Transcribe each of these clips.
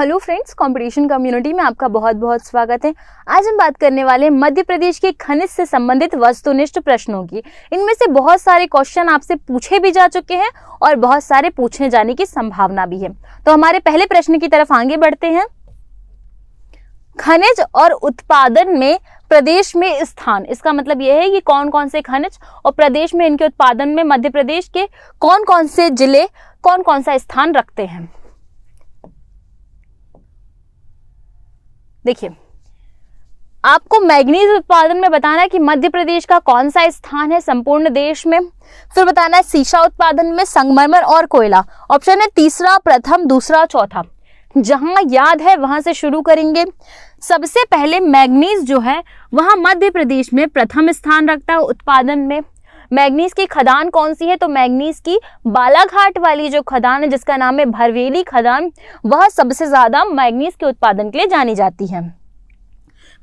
hello friends competition community में आपका बहुत बहुत स्वागत है आज हम बात करने वाले मध्य प्रदेश के खनिज से संबंधित वस्तुनिष्ठ प्रश्नों की इनमें से बहुत सारे क्वेश्चन आपसे पूछे भी जा चुके हैं और बहुत सारे पूछे जाने की संभावना भी है तो हमारे पहले प्रश्न की तरफ आगे बढ़ते हैं खनिज और उत्पादन में प्रदेश में स्थान इसका मतलब यह है कि कौन कौन से खनिज और प्रदेश में इनके उत्पादन में मध्य प्रदेश के कौन कौन से जिले कौन कौन सा स्थान रखते हैं देखिए आपको मैग्नीज उत्पादन में बताना है कि मध्य प्रदेश का कौन सा स्थान है संपूर्ण देश में फिर बताना है शीशा उत्पादन में संगमरमर और कोयला ऑप्शन है तीसरा प्रथम दूसरा चौथा जहां याद है वहां से शुरू करेंगे सबसे पहले मैग्नीज जो है वहां मध्य प्रदेश में प्रथम स्थान रखता है उत्पादन में मैग्नीज की खदान कौन सी है तो मैग्नीज की बालाघाट वाली जो खदान है जिसका नाम है भरवेली खदान वह सबसे ज़्यादा मैग्नीज के उत्पादन के लिए जानी जाती है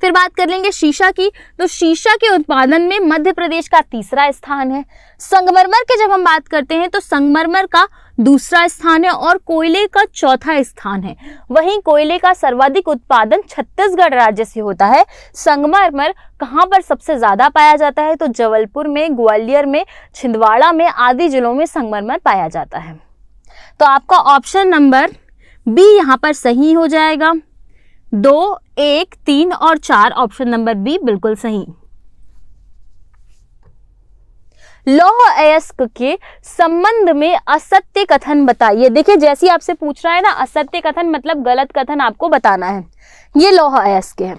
फिर बात कर लेंगे शीशा की तो शीशा के उत्पादन में मध्य प्रदेश का तीसरा स्थान है संगमरमर की जब हम बात करते हैं तो संगमरमर का दूसरा स्थान है और कोयले का चौथा स्थान है वहीं कोयले का सर्वाधिक उत्पादन छत्तीसगढ़ राज्य से होता है संगमरमर कहाँ पर सबसे ज़्यादा पाया जाता है तो जबलपुर में ग्वालियर में छिंदवाड़ा में आदि जिलों में संगमरमर पाया जाता है तो आपका ऑप्शन नंबर बी यहाँ पर सही हो जाएगा दो एक तीन और चार ऑप्शन नंबर बी बिल्कुल सही लौह अयस्क के संबंध में असत्य कथन बताइए देखिए जैसे आपसे पूछ रहा है ना असत्य कथन मतलब गलत कथन आपको बताना है ये लौह अयस्क है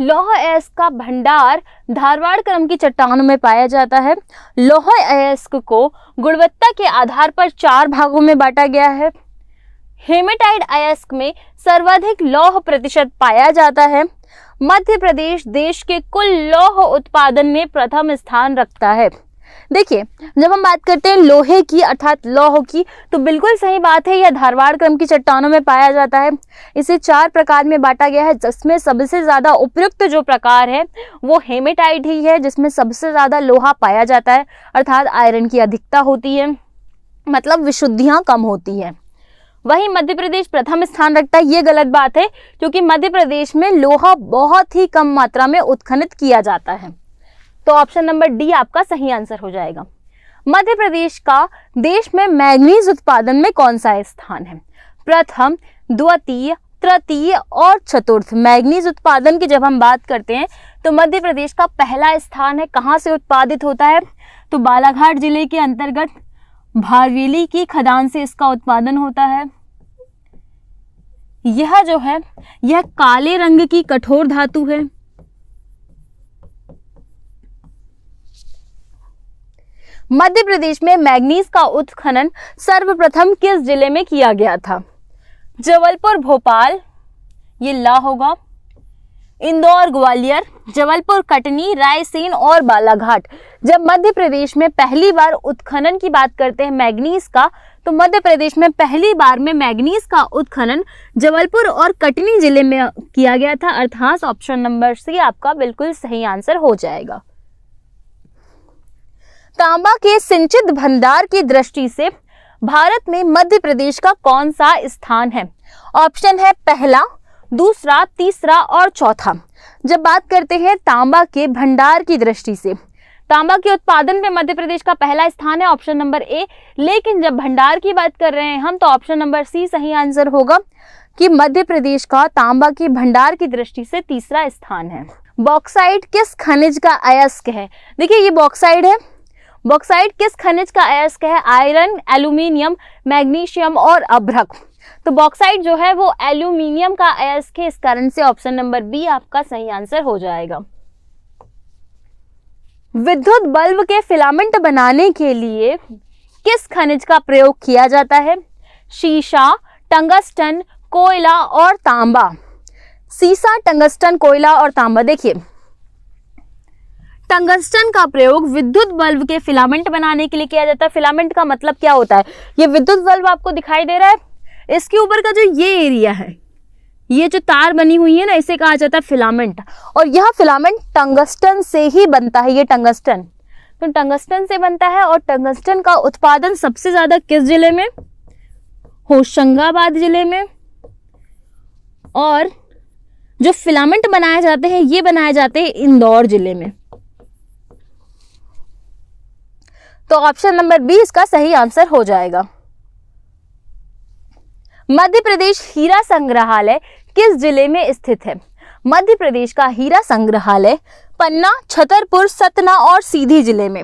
लौह अयस्क का भंडार धारवाड़ क्रम की चट्टानों में पाया जाता है लौह अयस्क को गुणवत्ता के आधार पर चार भागों में बांटा गया है हेमेटाइड अयस्क में सर्वाधिक लौह प्रतिशत पाया जाता है मध्य प्रदेश देश के कुल लौह उत्पादन में प्रथम स्थान रखता है देखिए जब हम बात करते हैं लोहे की अर्थात लौह की तो बिल्कुल सही बात है यह धारवाड़ क्रम की चट्टानों में पाया जाता है इसे चार प्रकार में बांटा गया है जिसमें सबसे ज़्यादा उपयुक्त जो प्रकार है वो हेमेटाइट ही है जिसमें सबसे ज़्यादा लोहा पाया जाता है अर्थात आयरन की अधिकता होती है मतलब विशुद्धियाँ कम होती है वहीं मध्य प्रदेश प्रथम स्थान रखता है ये गलत बात है क्योंकि मध्य प्रदेश में लोहा बहुत ही कम मात्रा में उत्खनित किया जाता है तो ऑप्शन नंबर डी आपका सही आंसर हो जाएगा मध्य प्रदेश का देश में मैग्नीज उत्पादन में कौन सा स्थान है प्रथम द्वितीय तृतीय और चतुर्थ मैग्नीज उत्पादन की जब हम बात करते हैं तो मध्य प्रदेश का पहला स्थान है कहाँ से उत्पादित होता है तो बालाघाट जिले के अंतर्गत भारवेली की खदान से इसका उत्पादन होता है यह जो है यह काले रंग की कठोर धातु है मध्य प्रदेश में मैग्नीज का उत्खनन सर्वप्रथम किस जिले में किया गया था जबलपुर भोपाल ये ला होगा इंदौर ग्वालियर जबलपुर कटनी रायसेन और बालाघाट जब मध्य प्रदेश में पहली बार उत्खनन की बात करते हैं मैग्नीज का तो मध्य प्रदेश में पहली बार में मैग्नीज का उत्खनन जबलपुर और कटनी जिले में किया गया था अर्थात ऑप्शन नंबर सी आपका बिल्कुल सही आंसर हो जाएगा तांबा के सिंचित भंडार की दृष्टि से भारत में मध्य प्रदेश का कौन सा स्थान है ऑप्शन है पहला दूसरा तीसरा और चौथा जब बात करते हैं तांबा के भंडार की दृष्टि से तांबा के उत्पादन में मध्य प्रदेश का पहला स्थान है ऑप्शन नंबर ए लेकिन जब भंडार की बात कर रहे हैं हम तो ऑप्शन नंबर सी सही आंसर होगा कि मध्य प्रदेश का तांबा के भंडार की दृष्टि से तीसरा स्थान है बॉक्साइड किस खनिज का अयस्क है देखिए ये बॉक्साइड है बॉक्साइड किस खनिज का अयस्क है आयरन एल्यूमिनियम मैग्नीशियम और अभ्रक तो बॉक्साइड जो है वो एल्यूमिनियम का अयस्क है इस कारण से ऑप्शन नंबर बी आपका सही आंसर हो जाएगा विद्युत बल्ब के फिलामेंट बनाने के लिए किस खनिज का प्रयोग किया जाता है शीशा टंगस्टन कोयला और तांबा सीसा टंगस्टन कोयला और तांबा देखिए टंगस्टन का प्रयोग विद्युत बल्ब के फिलामेंट बनाने के लिए किया जाता है फिलामेंट का मतलब क्या होता है ये विद्युत बल्ब आपको दिखाई दे रहा है इसके ऊपर का जो ये एरिया है ये जो तार बनी हुई है ना इसे कहा जाता है फिलामेंट और यह फिलामेंट टंगस्टन से ही बनता है ये टंगस्टन तो टंगस्टन से बनता है और टंगस्टन का उत्पादन सबसे ज्यादा किस जिले में होशंगाबाद जिले में और जो फिलामेंट बनाए जाते हैं ये बनाए जाते हैं इंदौर जिले में तो ऑप्शन नंबर बी इसका सही आंसर हो जाएगा मध्य प्रदेश हीरा संग्रहालय किस जिले में स्थित है मध्य प्रदेश का हीरा संग्रहालय पन्ना छतरपुर सतना और सीधी जिले में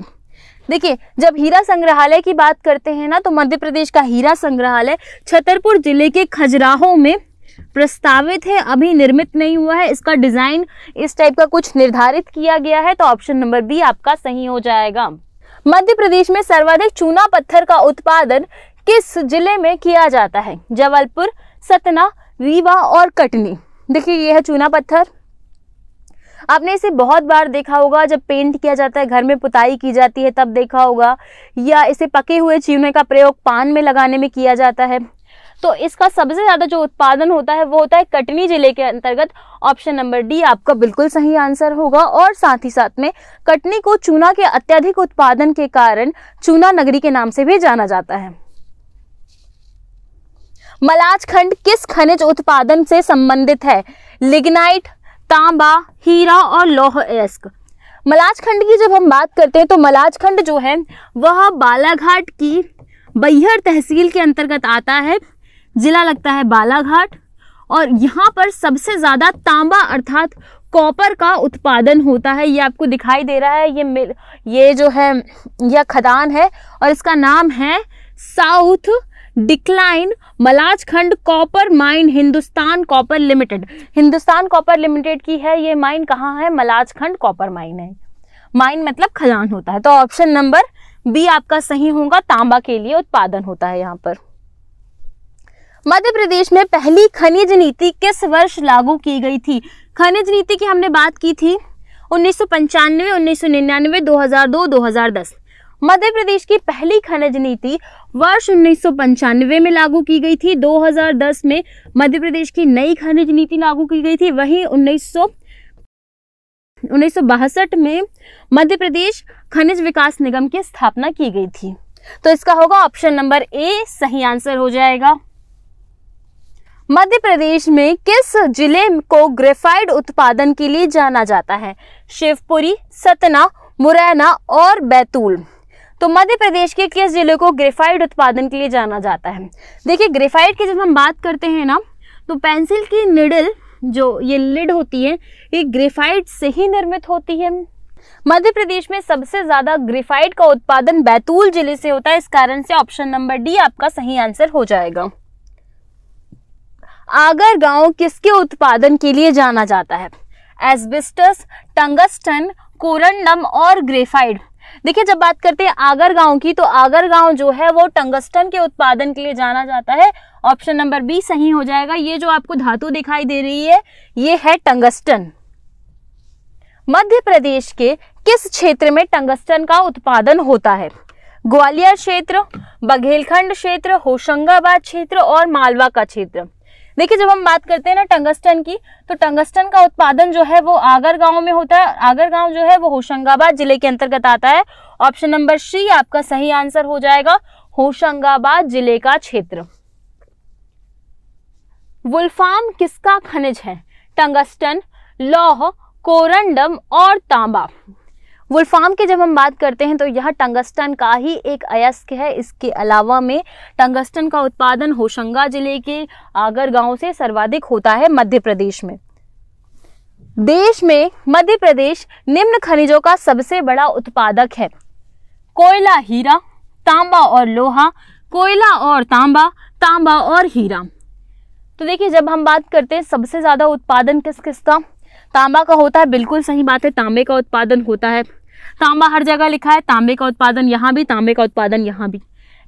देखिए जब हीरा संग्रहालय की बात करते हैं ना तो मध्य प्रदेश का हीरा संग्रहालय छतरपुर जिले के खजुराहो में प्रस्तावित है अभी निर्मित नहीं हुआ है इसका डिज़ाइन इस टाइप का कुछ निर्धारित किया गया है तो ऑप्शन नंबर बी आपका सही हो जाएगा मध्य प्रदेश में सर्वाधिक चूना पत्थर का उत्पादन किस जिले में किया जाता है जबलपुर सतना रीवा और कटनी देखिए ये है चूना पत्थर आपने इसे बहुत बार देखा होगा जब पेंट किया जाता है घर में पुताई की जाती है तब देखा होगा या इसे पके हुए चूने का प्रयोग पान में लगाने में किया जाता है तो इसका सबसे ज़्यादा जो उत्पादन होता है वो होता है कटनी जिले के अंतर्गत ऑप्शन नंबर डी आपका बिल्कुल सही आंसर होगा और साथ ही साथ में कटनी को चूना के अत्यधिक उत्पादन के कारण चूना नगरी के नाम से भी जाना जाता है मलाज खंड किस खनिज उत्पादन से संबंधित है लिग्नाइट तांबा हीरा और लोह एस्क मलाज खंड की जब हम बात करते हैं तो मलाज खंड जो है वह बालाघाट की बैहर तहसील के अंतर्गत आता है जिला लगता है बालाघाट और यहाँ पर सबसे ज़्यादा तांबा अर्थात कॉपर का उत्पादन होता है ये आपको दिखाई दे रहा है ये मिल ये जो है यह खदान है और इसका नाम है south decline Malajkhand copper mine Hindustan copper limited Hindustan copper limited की है ये माइन कहाँ है मलाजखंड कॉपर माइन है माइन मतलब खदान होता है तो ऑप्शन नंबर बी आपका सही होगा तांबा के लिए उत्पादन होता है यहाँ पर मध्य प्रदेश में पहली खनिज नीति किस वर्ष लागू की गई थी खनिज नीति की हमने बात की थी उन्नीस सौ पंचानवे उन्नीस सौ निन्यानवे दो हजार दो दो हजार दस मध्य प्रदेश की पहली खनिज नीति वर्ष उन्नीस में लागू की गई थी 2010 में मध्य प्रदेश की नई खनिज नीति लागू की गई थी वहीं उन्नीस उन्नीस में मध्य प्रदेश खनिज विकास निगम की स्थापना की गई थी तो इसका होगा ऑप्शन नंबर ए सही आंसर हो जाएगा मध्य प्रदेश में किस जिले को ग्रेफाइड उत्पादन के लिए जाना जाता है शिवपुरी सतना मुरैना और बैतूल तो मध्य प्रदेश के किस जिले को ग्रेफाइड उत्पादन के लिए जाना जाता है देखिए ग्रेफाइड की जब हम बात करते हैं ना तो पेंसिल की निडल जो ये लिड होती है ये ग्रेफाइड से ही निर्मित होती है मध्य प्रदेश में सबसे ज्यादा ग्रेफाइड का उत्पादन बैतूल जिले से होता है इस कारण से ऑप्शन नंबर डी आपका सही आंसर हो जाएगा आगर गांव किसके उत्पादन के लिए जाना जाता है एसबिस्टस टंगस्टन कोरंडम और ग्रेफाइड देखिए जब बात करते हैं आगर गांव की तो आगर गांव जो है वो टंगस्टन के उत्पादन के लिए जाना जाता है ऑप्शन नंबर बी सही हो जाएगा ये जो आपको धातु दिखाई दे रही है ये है टंगस्टन मध्य प्रदेश के किस क्षेत्र में टंगस्टन का उत्पादन होता है ग्वालियर क्षेत्र बघेलखंड क्षेत्र होशंगाबाद क्षेत्र और मालवा का क्षेत्र देखिए जब हम बात करते हैं ना टंगस्टन की तो टंगस्टन का उत्पादन जो है वो आगर गांव में होता है आगर गांव जो है वो होशंगाबाद जिले के अंतर्गत आता है ऑप्शन नंबर सी आपका सही आंसर हो जाएगा होशंगाबाद जिले का क्षेत्र वुलफाम किसका खनिज है टंगस्टन लौह कोरंडम और तांबा वुलफार्म की जब हम बात करते हैं तो यह टंगस्टन का ही एक अयस्क है इसके अलावा में टंगस्टन का उत्पादन होशंगा जिले के आगर गांव से सर्वाधिक होता है मध्य प्रदेश में देश में मध्य प्रदेश निम्न खनिजों का सबसे बड़ा उत्पादक है कोयला हीरा तांबा और लोहा कोयला और तांबा तांबा और हीरा तो देखिए जब हम बात करते हैं सबसे ज़्यादा उत्पादन किस किस का तांबा का होता है बिल्कुल सही बात है तांबे का उत्पादन होता है तांबा हर जगह लिखा है तांबे का उत्पादन यहाँ भी तांबे का उत्पादन यहाँ भी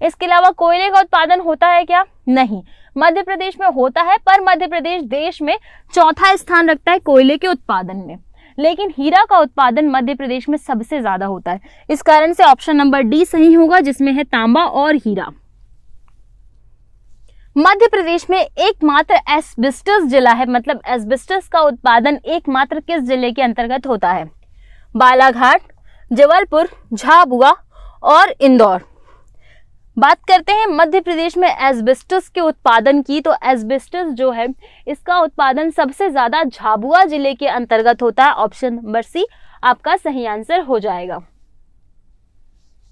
इसके अलावा कोयले का उत्पादन होता है क्या नहीं मध्य प्रदेश में होता है पर मध्य प्रदेश देश में चौथा स्थान रखता है कोयले के उत्पादन में लेकिन हीरा का उत्पादन मध्य प्रदेश में सबसे ज्यादा होता है इस कारण से ऑप्शन नंबर डी सही होगा जिसमें है तांबा और हीरा मध्य प्रदेश में एकमात्र एसबिस्टस जिला है मतलब एसबिस्टस का उत्पादन एकमात्र किस जिले के अंतर्गत होता है बालाघाट जबलपुर झाबुआ और इंदौर बात करते हैं मध्य प्रदेश में एस्बेस्टस के उत्पादन की तो एस्बेस्टस जो है इसका उत्पादन सबसे ज़्यादा झाबुआ जिले के अंतर्गत होता है ऑप्शन नंबर सी आपका सही आंसर हो जाएगा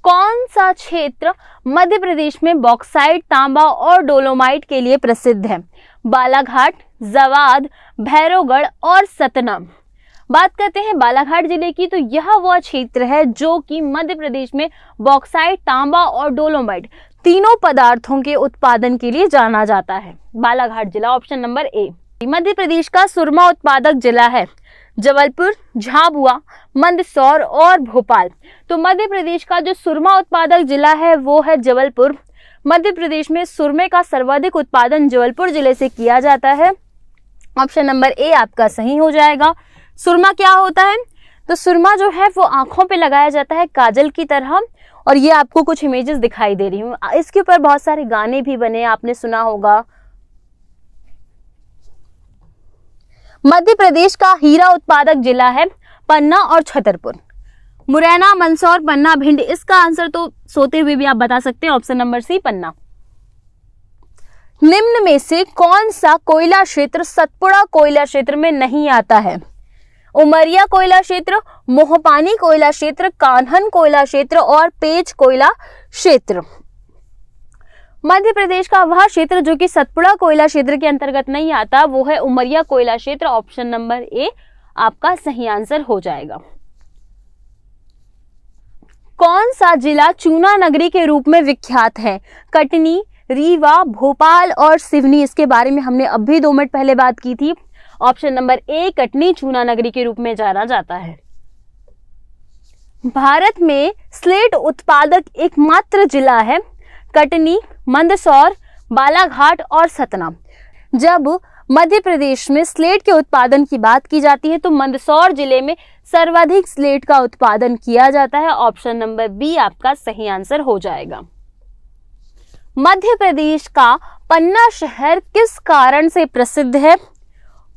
कौन सा क्षेत्र मध्य प्रदेश में बॉक्साइट तांबा और डोलोमाइट के लिए प्रसिद्ध है बालाघाट जवाद भैरवगढ़ और सतना बात करते हैं बालाघाट जिले की तो यह वह क्षेत्र है जो कि मध्य प्रदेश में बॉक्साइड तांबा और डोलोमाइट तीनों पदार्थों के उत्पादन के लिए जाना जाता है बालाघाट जिला ऑप्शन नंबर ए मध्य प्रदेश का सुरमा उत्पादक जिला है जबलपुर झाबुआ मंदसौर और भोपाल तो मध्य प्रदेश का जो सुरमा उत्पादक जिला है वो है जबलपुर मध्य प्रदेश में सुरमे का सर्वाधिक उत्पादन जबलपुर जिले से किया जाता है ऑप्शन नंबर ए आपका सही हो जाएगा सुरमा क्या होता है तो सुरमा जो है वो आंखों पे लगाया जाता है काजल की तरह और ये आपको कुछ इमेजेस दिखाई दे रही हूँ इसके ऊपर बहुत सारे गाने भी बने आपने सुना होगा मध्य प्रदेश का हीरा उत्पादक जिला है पन्ना और छतरपुर मुरैना मंदसौर पन्ना भिंड इसका आंसर तो सोते हुए भी आप बता सकते हैं ऑप्शन नंबर सी पन्ना निम्न में से कौन सा कोयला क्षेत्र सतपुड़ा कोयला क्षेत्र में नहीं आता है उमरिया कोयला क्षेत्र मोहपानी कोयला क्षेत्र कान्हन कोयला क्षेत्र और पेज कोयला क्षेत्र मध्य प्रदेश का वह क्षेत्र जो कि सतपुड़ा कोयला क्षेत्र के अंतर्गत नहीं आता वो है उमरिया कोयला क्षेत्र ऑप्शन नंबर ए आपका सही आंसर हो जाएगा कौन सा जिला चूना नगरी के रूप में विख्यात है कटनी रीवा भोपाल और सिवनी इसके बारे में हमने अभी दो मिनट पहले बात की थी ऑप्शन नंबर ए कटनी चूना नगरी के रूप में जाना जाता है भारत में स्लेट उत्पादक एकमात्र जिला है कटनी मंदसौर बालाघाट और सतना जब मध्य प्रदेश में स्लेट के उत्पादन की बात की जाती है तो मंदसौर जिले में सर्वाधिक स्लेट का उत्पादन किया जाता है ऑप्शन नंबर बी आपका सही आंसर हो जाएगा मध्य प्रदेश का पन्ना शहर किस कारण से प्रसिद्ध है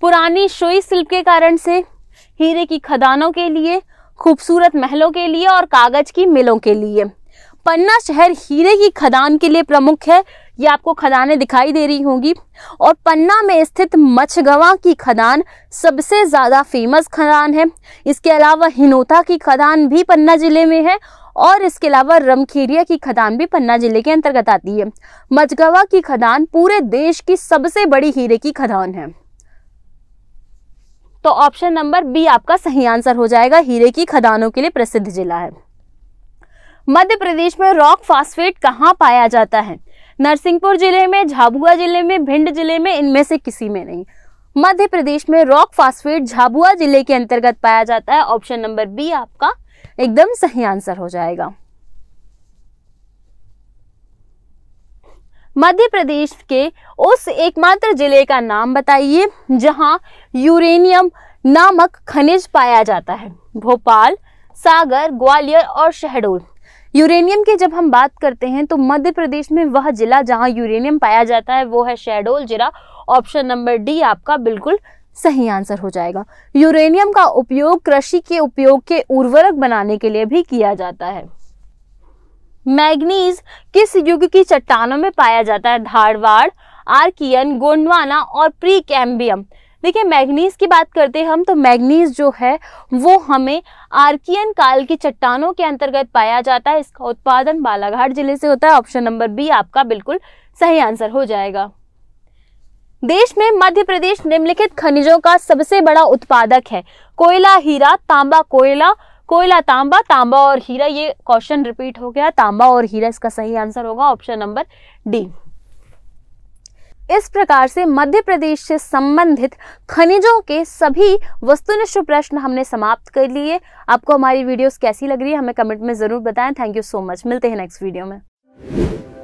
पुरानी शोई शिल्प के कारण से हीरे की खदानों के लिए खूबसूरत महलों के लिए और कागज की मिलों के लिए पन्ना शहर हीरे की खदान के लिए प्रमुख है ये आपको खदानें दिखाई दे रही होंगी और पन्ना में स्थित मछगवा की खदान सबसे ज़्यादा फेमस खदान है इसके अलावा हिनोता की खदान भी पन्ना ज़िले में है और इसके अलावा रमखेरिया की खदान भी पन्ना जिले के अंतर्गत आती है मछगवा की खदान पूरे देश की सबसे बड़ी हीरे की खदान है तो ऑप्शन नंबर बी आपका सही आंसर हो जाएगा हीरे की खदानों के लिए प्रसिद्ध जिला है मध्य प्रदेश में रॉक फास्फेट कहाँ पाया जाता है नरसिंहपुर जिले में झाबुआ जिले में भिंड जिले में इनमें से किसी में नहीं मध्य प्रदेश में रॉक फास्फेट झाबुआ जिले के अंतर्गत पाया जाता है ऑप्शन नंबर बी आपका एकदम सही आंसर हो जाएगा मध्य प्रदेश के उस एकमात्र जिले का नाम बताइए जहां यूरेनियम नामक खनिज पाया जाता है भोपाल सागर ग्वालियर और शहडोल यूरेनियम की जब हम बात करते हैं तो मध्य प्रदेश में वह जिला जहां यूरेनियम पाया जाता है वो है शहडोल जिला ऑप्शन नंबर डी आपका बिल्कुल सही आंसर हो जाएगा यूरेनियम का उपयोग कृषि के उपयोग के उर्वरक बनाने के लिए भी किया जाता है मैग्नीज किस युग की चट्टानों में पाया जाता है धारवाड़ आर्कियन गोंडवाना और प्री कैम्बियम देखिए मैग्नीज की बात करते हैं हम तो मैग्नीज जो है वो हमें आर्कियन काल की चट्टानों के अंतर्गत पाया जाता है इसका उत्पादन बालाघाट जिले से होता है ऑप्शन नंबर बी आपका बिल्कुल सही आंसर हो जाएगा देश में मध्य प्रदेश निम्नलिखित खनिजों का सबसे बड़ा उत्पादक है कोयला हीरा तांबा कोयला कोयला तांबा तांबा और हीरा ये क्वेश्चन रिपीट हो गया तांबा और हीरा इसका सही आंसर होगा ऑप्शन नंबर डी इस प्रकार से मध्य प्रदेश से संबंधित खनिजों के सभी वस्तुनिष्ठ प्रश्न हमने समाप्त कर लिए आपको हमारी वीडियोस कैसी लग रही है हमें कमेंट में ज़रूर बताएं थैंक यू सो मच मिलते हैं नेक्स्ट वीडियो में